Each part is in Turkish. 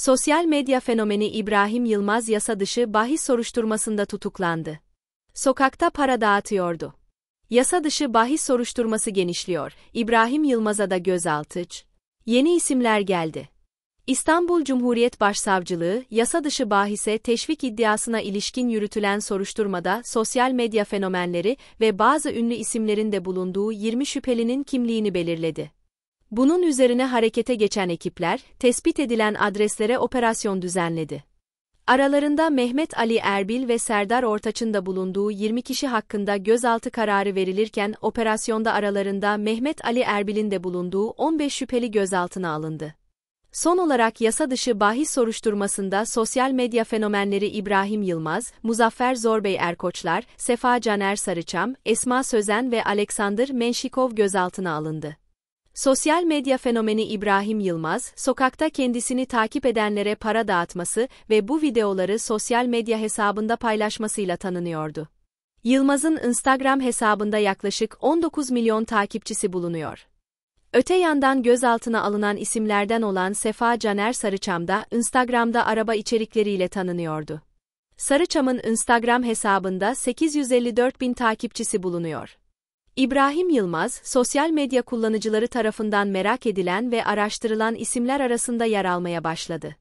Sosyal medya fenomeni İbrahim Yılmaz yasa dışı bahis soruşturmasında tutuklandı. Sokakta para dağıtıyordu. Yasa dışı bahis soruşturması genişliyor. İbrahim Yılmaz'a da gözaltı. Yeni isimler geldi. İstanbul Cumhuriyet Başsavcılığı, yasa dışı bahise teşvik iddiasına ilişkin yürütülen soruşturmada sosyal medya fenomenleri ve bazı ünlü isimlerin de bulunduğu 20 şüphelinin kimliğini belirledi. Bunun üzerine harekete geçen ekipler, tespit edilen adreslere operasyon düzenledi. Aralarında Mehmet Ali Erbil ve Serdar Ortaç'ın da bulunduğu 20 kişi hakkında gözaltı kararı verilirken operasyonda aralarında Mehmet Ali Erbil'in de bulunduğu 15 şüpheli gözaltına alındı. Son olarak yasa dışı bahis soruşturmasında sosyal medya fenomenleri İbrahim Yılmaz, Muzaffer Zorbey Erkoçlar, Sefa Caner Sarıçam, Esma Sözen ve Aleksandr Menşikov gözaltına alındı. Sosyal medya fenomeni İbrahim Yılmaz, sokakta kendisini takip edenlere para dağıtması ve bu videoları sosyal medya hesabında paylaşmasıyla tanınıyordu. Yılmaz'ın Instagram hesabında yaklaşık 19 milyon takipçisi bulunuyor. Öte yandan gözaltına alınan isimlerden olan Sefa Caner Sarıçam da Instagram'da araba içerikleriyle tanınıyordu. Sarıçam'ın Instagram hesabında 854 bin takipçisi bulunuyor. İbrahim Yılmaz, sosyal medya kullanıcıları tarafından merak edilen ve araştırılan isimler arasında yer almaya başladı.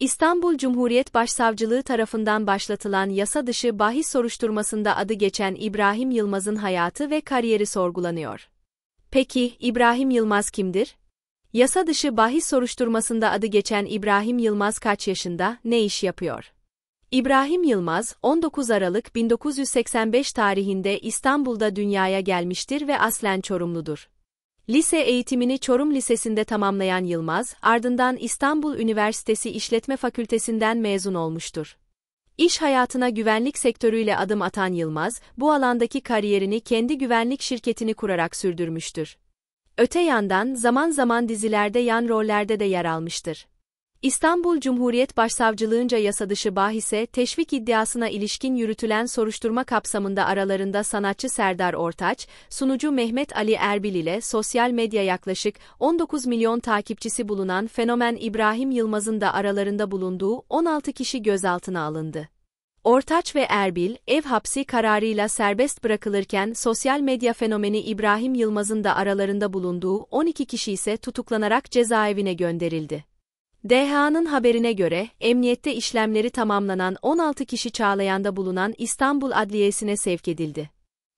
İstanbul Cumhuriyet Başsavcılığı tarafından başlatılan yasa dışı bahis soruşturmasında adı geçen İbrahim Yılmaz'ın hayatı ve kariyeri sorgulanıyor. Peki, İbrahim Yılmaz kimdir? Yasa dışı bahis soruşturmasında adı geçen İbrahim Yılmaz kaç yaşında, ne iş yapıyor? İbrahim Yılmaz, 19 Aralık 1985 tarihinde İstanbul'da dünyaya gelmiştir ve aslen Çorumludur. Lise eğitimini Çorum Lisesi'nde tamamlayan Yılmaz, ardından İstanbul Üniversitesi İşletme Fakültesinden mezun olmuştur. İş hayatına güvenlik sektörüyle adım atan Yılmaz, bu alandaki kariyerini kendi güvenlik şirketini kurarak sürdürmüştür. Öte yandan zaman zaman dizilerde yan rollerde de yer almıştır. İstanbul Cumhuriyet Başsavcılığınca yasadışı bahise, teşvik iddiasına ilişkin yürütülen soruşturma kapsamında aralarında sanatçı Serdar Ortaç, sunucu Mehmet Ali Erbil ile sosyal medya yaklaşık 19 milyon takipçisi bulunan fenomen İbrahim Yılmaz'ın da aralarında bulunduğu 16 kişi gözaltına alındı. Ortaç ve Erbil, ev hapsi kararıyla serbest bırakılırken sosyal medya fenomeni İbrahim Yılmaz'ın da aralarında bulunduğu 12 kişi ise tutuklanarak cezaevine gönderildi. DH'nın haberine göre, emniyette işlemleri tamamlanan 16 kişi Çağlayan'da bulunan İstanbul Adliyesi'ne sevk edildi.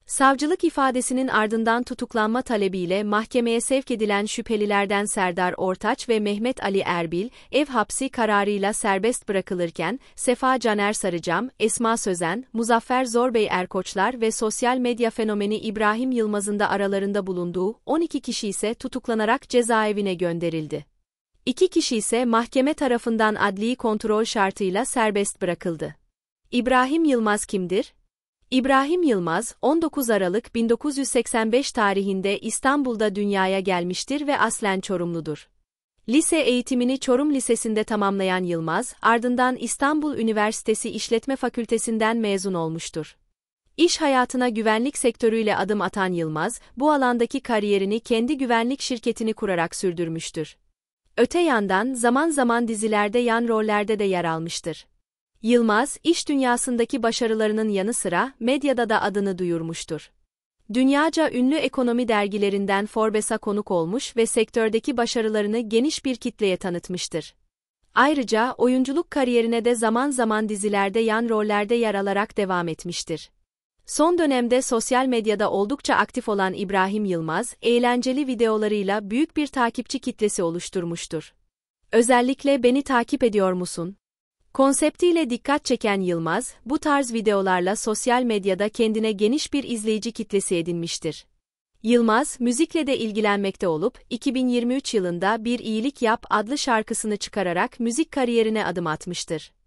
Savcılık ifadesinin ardından tutuklanma talebiyle mahkemeye sevk edilen şüphelilerden Serdar Ortaç ve Mehmet Ali Erbil, ev hapsi kararıyla serbest bırakılırken, Sefa Caner Sarıcam, Esma Sözen, Muzaffer Zorbey Erkoçlar ve sosyal medya fenomeni İbrahim Yılmaz'ın da aralarında bulunduğu 12 kişi ise tutuklanarak cezaevine gönderildi. İki kişi ise mahkeme tarafından adli kontrol şartıyla serbest bırakıldı. İbrahim Yılmaz kimdir? İbrahim Yılmaz, 19 Aralık 1985 tarihinde İstanbul'da dünyaya gelmiştir ve aslen Çorumludur. Lise eğitimini Çorum Lisesi'nde tamamlayan Yılmaz, ardından İstanbul Üniversitesi İşletme Fakültesinden mezun olmuştur. İş hayatına güvenlik sektörüyle adım atan Yılmaz, bu alandaki kariyerini kendi güvenlik şirketini kurarak sürdürmüştür. Öte yandan zaman zaman dizilerde yan rollerde de yer almıştır. Yılmaz, iş dünyasındaki başarılarının yanı sıra medyada da adını duyurmuştur. Dünyaca ünlü ekonomi dergilerinden Forbes'a konuk olmuş ve sektördeki başarılarını geniş bir kitleye tanıtmıştır. Ayrıca oyunculuk kariyerine de zaman zaman dizilerde yan rollerde yer alarak devam etmiştir. Son dönemde sosyal medyada oldukça aktif olan İbrahim Yılmaz, eğlenceli videolarıyla büyük bir takipçi kitlesi oluşturmuştur. Özellikle beni takip ediyor musun? Konseptiyle dikkat çeken Yılmaz, bu tarz videolarla sosyal medyada kendine geniş bir izleyici kitlesi edinmiştir. Yılmaz, müzikle de ilgilenmekte olup, 2023 yılında Bir İyilik Yap adlı şarkısını çıkararak müzik kariyerine adım atmıştır.